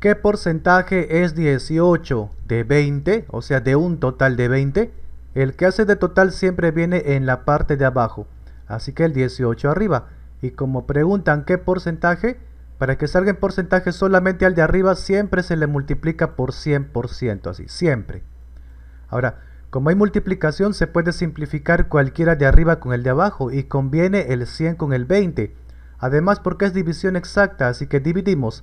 ¿Qué porcentaje es 18 de 20? O sea, de un total de 20. El que hace de total siempre viene en la parte de abajo. Así que el 18 arriba. Y como preguntan qué porcentaje, para que salga en porcentaje solamente al de arriba siempre se le multiplica por 100%. Así, siempre. Ahora, como hay multiplicación se puede simplificar cualquiera de arriba con el de abajo y conviene el 100 con el 20. Además porque es división exacta, así que dividimos